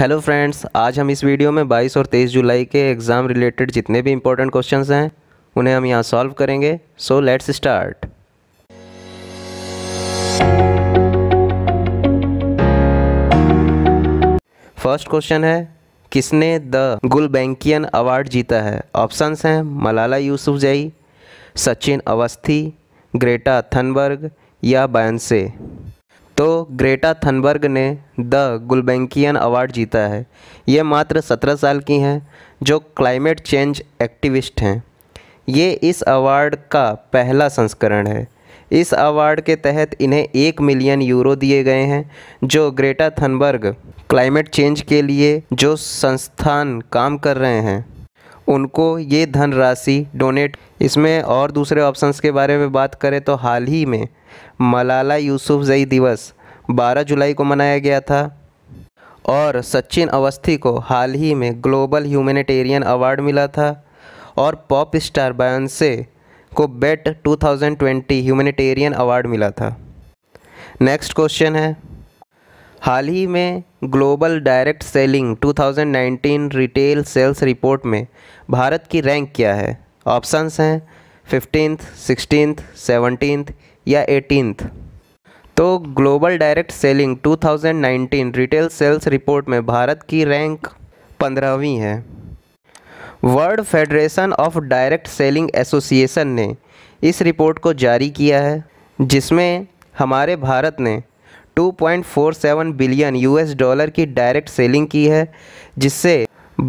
hello friends आज हम इस वीडियो में 22 और 23 जुलाई के एग्ज़ाम रिलेटेड जितने भी इम्पोर्टेंट क्वेश्चन हैं उन्हें हम यहाँ सॉल्व करेंगे so let's start first question है किसने द गुलबैंकियन अवार्ड जीता है ऑप्शंस हैं मलाला यूसुफ जई सचिन अवस्थी ग्रेटा थनबर्ग या बैंसे तो ग्रेटा थनबर्ग ने द गुलबैंकियन अवार्ड जीता है ये मात्र सत्रह साल की हैं जो क्लाइमेट चेंज एक्टिविस्ट हैं ये इस अवार्ड का पहला संस्करण है इस अवार्ड के तहत इन्हें एक मिलियन यूरो दिए गए हैं जो ग्रेटा थनबर्ग क्लाइमेट चेंज के लिए जो संस्थान काम कर रहे हैं उनको ये धनराशि डोनेट इसमें और दूसरे ऑप्शंस के बारे में बात करें तो हाल ही में मलाला जई दिवस 12 जुलाई को मनाया गया था और सचिन अवस्थी को हाल ही में ग्लोबल ह्यूमेटेरियन अवार्ड मिला था और पॉप स्टार बयानसे को बेट 2020 ह्यूमेटेरियन अवार्ड मिला था नेक्स्ट क्वेश्चन है हाल ही में global direct selling 2019 retail sales report में भारत की रैंक क्या है ऑप्शंस हैं फिफ्टींथ सिक्सटीनथ सेवनटीनथ या एटीनथ तो global direct selling 2019 retail sales report में भारत की रैंक पंद्रहवीं है World Federation of Direct Selling Association ने इस रिपोर्ट को जारी किया है जिसमें हमारे भारत ने 2.47 बिलियन यूएस डॉलर की डायरेक्ट सेलिंग की है जिससे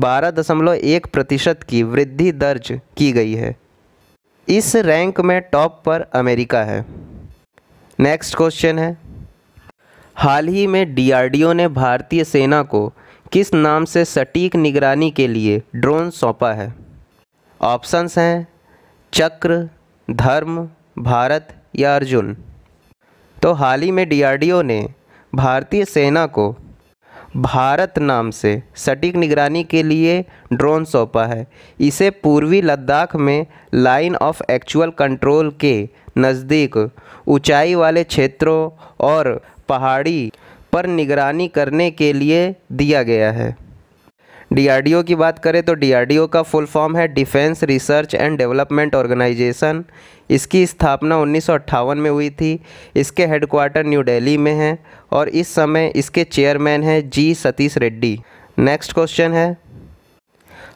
12.1 प्रतिशत की वृद्धि दर्ज की गई है इस रैंक में टॉप पर अमेरिका है नेक्स्ट क्वेश्चन है हाल ही में डीआरडीओ ने भारतीय सेना को किस नाम से सटीक निगरानी के लिए ड्रोन सौंपा है ऑप्शंस हैं चक्र धर्म भारत या अर्जुन तो हाल ही में डीआरडीओ ने भारतीय सेना को भारत नाम से सटीक निगरानी के लिए ड्रोन सौंपा है इसे पूर्वी लद्दाख में लाइन ऑफ एक्चुअल कंट्रोल के नज़दीक ऊंचाई वाले क्षेत्रों और पहाड़ी पर निगरानी करने के लिए दिया गया है डीआरडीओ की बात करें तो डीआरडीओ का फुल फॉर्म है defence research and development organisation इसकी स्थापना उन्नीस में हुई थी इसके हेडक्वार्टर न्यू दिल्ली में है और इस समय इसके चेयरमैन हैं G Satish Reddy next question है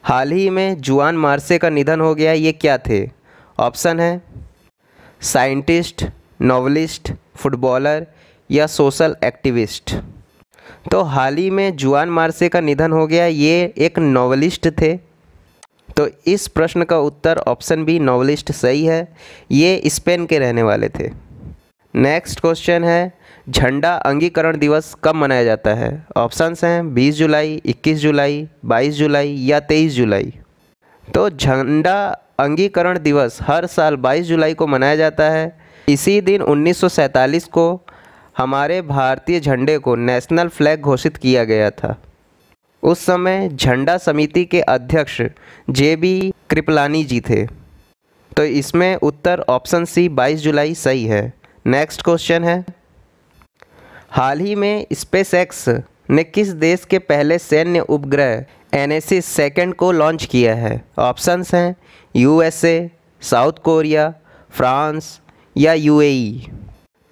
हाल ही में जुआन मार्से का निधन हो गया ये क्या थे ऑप्शन है साइंटिस्ट नॉवलिस्ट फुटबॉलर या सोशल एक्टिविस्ट तो हाल ही में जुआन मार्से का निधन हो गया ये एक नॉवलिस्ट थे तो इस प्रश्न का उत्तर ऑप्शन बी नॉवलिस्ट सही है ये स्पेन के रहने वाले थे नेक्स्ट क्वेश्चन है झंडा अंगीकरण दिवस कब मनाया जाता है ऑप्शंस हैं 20 जुलाई 21 जुलाई 22 जुलाई या 23 जुलाई तो झंडा अंगीकरण दिवस हर साल 22 जुलाई को मनाया जाता है इसी दिन 1947 को हमारे भारतीय झंडे को नेशनल फ्लैग घोषित किया गया था उस समय झंडा समिति के अध्यक्ष जे बी कृपलानी जी थे तो इसमें उत्तर ऑप्शन सी 22 जुलाई सही है नेक्स्ट क्वेश्चन है हाल ही में स्पेस एक्स ने किस देश के पहले सैन्य उपग्रह एन एस सेकेंड को लॉन्च किया है ऑप्शंस हैं यूएसए साउथ कोरिया फ्रांस या यूएई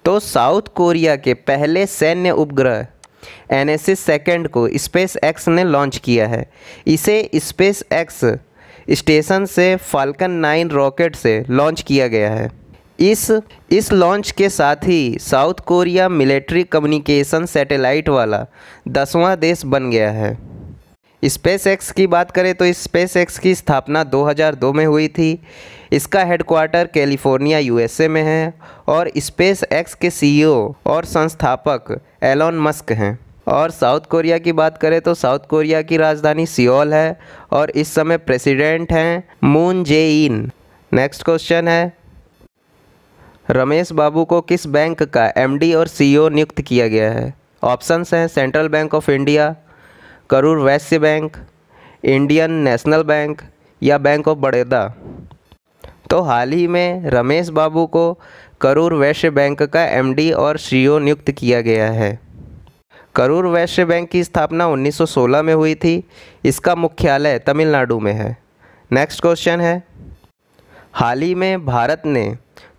तो साउथ कोरिया के पहले सैन्य उपग्रह एन एस सेकेंड को स्पेस एक्स ने लॉन्च किया है इसे स्पेस एक्स स्टेशन से फाल्कन नाइन रॉकेट से लॉन्च किया गया है इस इस लॉन्च के साथ ही South Korea military communication satellite वाला दसवां देश बन गया है स्पेस एक्स की बात करें तो स्पेस एक्स की स्थापना 2002 में हुई थी इसका हेडक्वार्टर कैलिफोर्निया यूएसए में है और स्पेस एक्स के सीईओ e और संस्थापक एलोन मस्क हैं और साउथ कोरिया की बात करें तो साउथ कोरिया की राजधानी सियोल है और इस समय प्रेसिडेंट हैं Moon Jae In next question है रमेश बाबू को किस बैंक का एमडी और सीईओ e नियुक्त किया गया है ऑप्शंस हैं Central Bank of India Karur Vysya bank Indian National bank या बैंक ऑफ बड़ौदा तो हाल ही में रमेश बाबू को करूर वैश्य बैंक का एमडी और सीईओ e नियुक्त किया गया है करूर वैश्य बैंक की स्थापना 1916 में हुई थी इसका मुख्यालय तमिलनाडु में है नेक्स्ट क्वेश्चन है हाल ही में भारत ने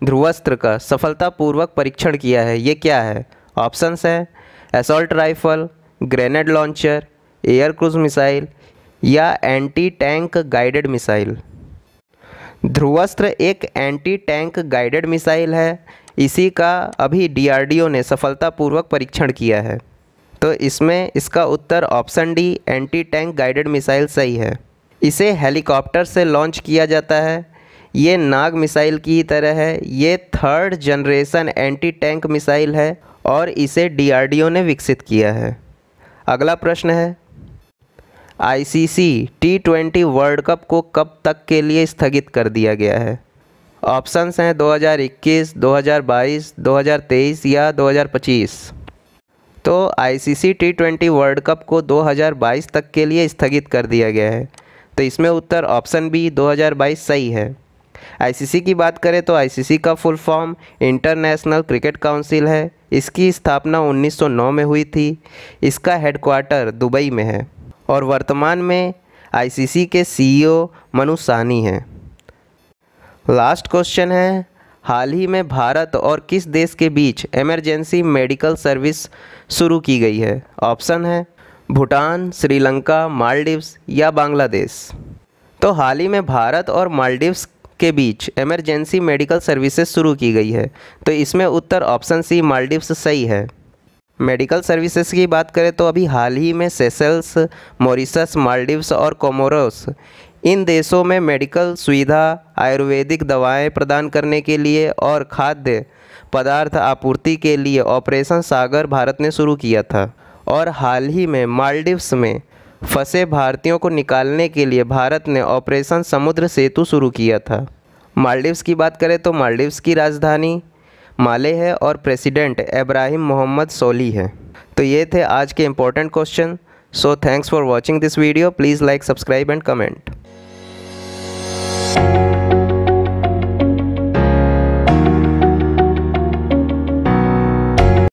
ध्रुवस्त्र का सफलतापूर्वक परीक्षण किया है ये क्या है ऑप्शंस है assault rifle grenade launcher air cruise missile या anti tank guided missile Dhruvastra एक एंटी टैंक गाइडेड मिसाइल है इसी का अभी डीआरडीओ ने सफलतापूर्वक परीक्षण किया है तो इसमें इसका उत्तर option D anti tank guided missile सही है इसे हेलीकॉप्टर से लॉन्च किया जाता है ये नाग मिसाइल की ही तरह है ये third generation anti tank missile है और इसे डीआरडीओ ने विकसित किया है अगला प्रश्न है ICC T twenty World Cup को कब तक के लिए स्थगित कर दिया गया है ऑप्शंस हैं 2021, 2022, 2023 या 2025 तो ICC T twenty World Cup को 2022 तक के लिए स्थगित कर दिया गया है तो इसमें उत्तर ऑप्शन बी 2022 सही है आईसीसी की बात करें तो आईसीसी का full form International Cricket Council है इसकी स्थापना 1909 में हुई थी इसका हेडक्वार्टर दुबई में है और वर्तमान में आईसीसी के सीईओ e मनु सानी हैं लास्ट क्वेश्चन है हाल ही में भारत और किस देश के बीच इमरजेंसी मेडिकल सर्विस शुरू की गई है ऑप्शन है भूटान श्रीलंका मालदीव्स या बांग्लादेश तो हाल ही में भारत और मालदीव्स के बीच इमरजेंसी मेडिकल सर्विसेज शुरू की गई है तो इसमें उत्तर ऑप्शन सी मालदीव्स सही है मेडिकल सर्विसेज की बात करें तो अभी हाल ही में सेसल्स मॉरिशस मालदीव्स और कोमोरोस इन देशों में मेडिकल सुविधा आयुर्वेदिक दवाएं प्रदान करने के लिए और खाद्य पदार्थ आपूर्ति के लिए ऑपरेशन सागर भारत ने शुरू किया था और हाल ही में मालदीव्स में फंसे भारतीयों को निकालने के लिए भारत ने ऑपरेशन समुद्र सेतु शुरू किया था मालदीव्स की बात करें तो मालदीव्स की राजधानी माले है और प्रेसिडेंट इब्राहिम मोहम्मद सोली है तो ये थे आज के important question so thanks for watching this video please like subscribe and comment